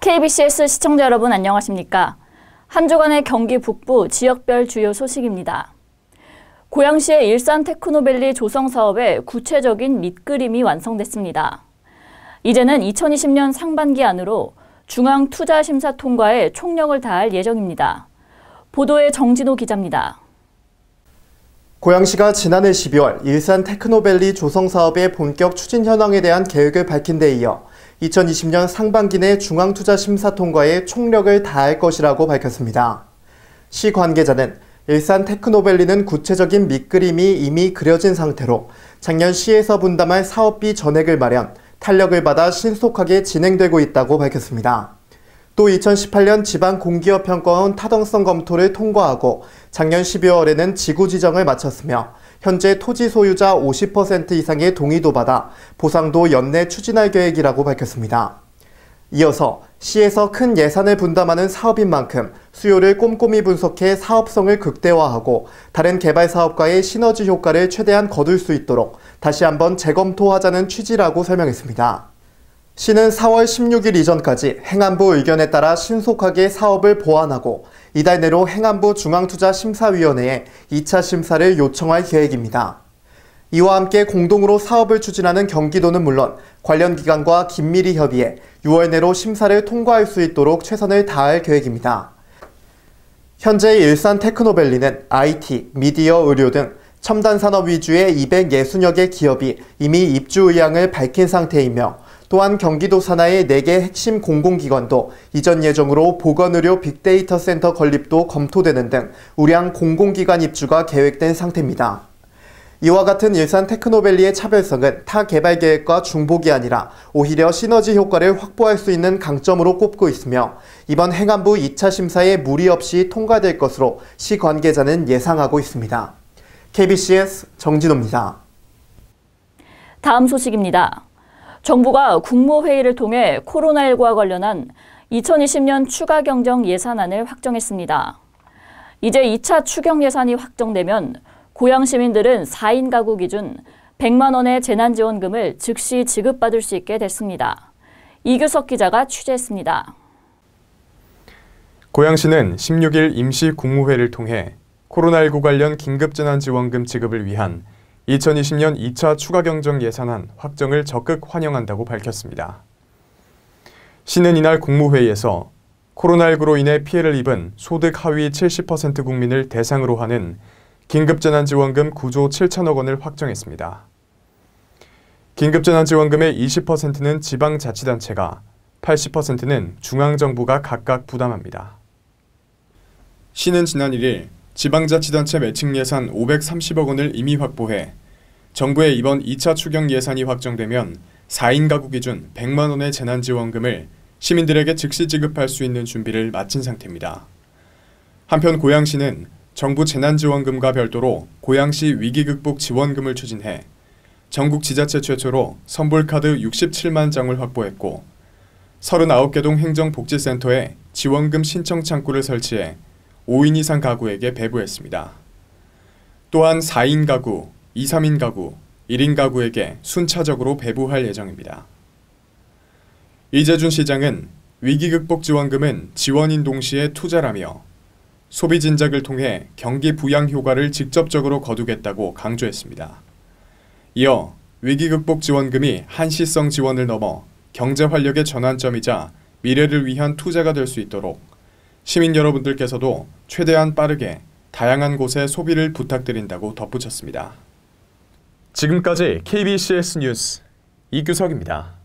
KBCS 시청자 여러분 안녕하십니까? 한 주간의 경기 북부 지역별 주요 소식입니다. 고양시의 일산 테크노밸리 조성 사업의 구체적인 밑그림이 완성됐습니다. 이제는 2020년 상반기 안으로 중앙투자심사 통과에 총력을 다할 예정입니다. 보도에 정진호 기자입니다. 고양시가 지난해 12월 일산 테크노밸리 조성 사업의 본격 추진 현황에 대한 계획을 밝힌 데 이어 2020년 상반기 내 중앙투자심사 통과에 총력을 다할 것이라고 밝혔습니다. 시 관계자는 일산 테크노밸리는 구체적인 밑그림이 이미 그려진 상태로 작년 시에서 분담할 사업비 전액을 마련, 탄력을 받아 신속하게 진행되고 있다고 밝혔습니다. 또 2018년 지방공기업 평가원 타당성 검토를 통과하고 작년 12월에는 지구 지정을 마쳤으며 현재 토지 소유자 50% 이상의 동의도 받아 보상도 연내 추진할 계획이라고 밝혔습니다. 이어서 시에서 큰 예산을 분담하는 사업인 만큼 수요를 꼼꼼히 분석해 사업성을 극대화하고 다른 개발 사업과의 시너지 효과를 최대한 거둘 수 있도록 다시 한번 재검토하자는 취지라고 설명했습니다. 시는 4월 16일 이전까지 행안부 의견에 따라 신속하게 사업을 보완하고 이달 내로 행안부 중앙투자심사위원회에 2차 심사를 요청할 계획입니다. 이와 함께 공동으로 사업을 추진하는 경기도는 물론 관련 기관과 긴밀히 협의해 6월 내로 심사를 통과할 수 있도록 최선을 다할 계획입니다. 현재 일산 테크노밸리는 IT, 미디어, 의료 등 첨단 산업 위주의 260여 개 기업이 이미 입주 의향을 밝힌 상태이며 또한 경기도 산하의 4개 핵심 공공기관도 이전 예정으로 보건의료 빅데이터 센터 건립도 검토되는 등 우량 공공기관 입주가 계획된 상태입니다. 이와 같은 일산 테크노밸리의 차별성은 타 개발 계획과 중복이 아니라 오히려 시너지 효과를 확보할 수 있는 강점으로 꼽고 있으며 이번 행안부 2차 심사에 무리 없이 통과될 것으로 시 관계자는 예상하고 있습니다. KBCS 정진호입니다. 다음 소식입니다. 정부가 국무회의를 통해 코로나19와 관련한 2020년 추가 경정 예산안을 확정했습니다. 이제 2차 추경 예산이 확정되면 고향 시민들은 4인 가구 기준 100만 원의 재난지원금을 즉시 지급받을 수 있게 됐습니다. 이규석 기자가 취재했습니다. 고양시는 16일 임시 국무회를 통해 코로나19 관련 긴급재난지원금 지급을 위한 2020년 2차 추가경정 예산안 확정을 적극 환영한다고 밝혔습니다. 시는 이날 국무회의에서 코로나19로 인해 피해를 입은 소득 하위 70% 국민을 대상으로 하는 긴급재난지원금 9조 7천억 원을 확정했습니다. 긴급재난지원금의 20%는 지방자치단체가, 80%는 중앙정부가 각각 부담합니다. 시는 지난 1일 지방자치단체 매칭 예산 530억 원을 이미 확보해 정부의 이번 2차 추경 예산이 확정되면 4인 가구 기준 100만 원의 재난지원금을 시민들에게 즉시 지급할 수 있는 준비를 마친 상태입니다. 한편 고양시는 정부 재난지원금과 별도로 고양시 위기극복 지원금을 추진해 전국 지자체 최초로 선불카드 67만 장을 확보했고 39개 동 행정복지센터에 지원금 신청 창구를 설치해 5인 이상 가구에게 배부했습니다. 또한 4인 가구, 2, 3인 가구, 1인 가구에게 순차적으로 배부할 예정입니다. 이재준 시장은 위기 극복 지원금은 지원인 동시에 투자라며 소비 진작을 통해 경기 부양 효과를 직접적으로 거두겠다고 강조했습니다. 이어 위기 극복 지원금이 한시성 지원을 넘어 경제 활력의 전환점이자 미래를 위한 투자가 될 수 있도록 시민 여러분들께서도 최대한 빠르게 다양한 곳에 소비를 부탁드린다고 덧붙였습니다. 지금까지 KBCS 뉴스 이규석입니다.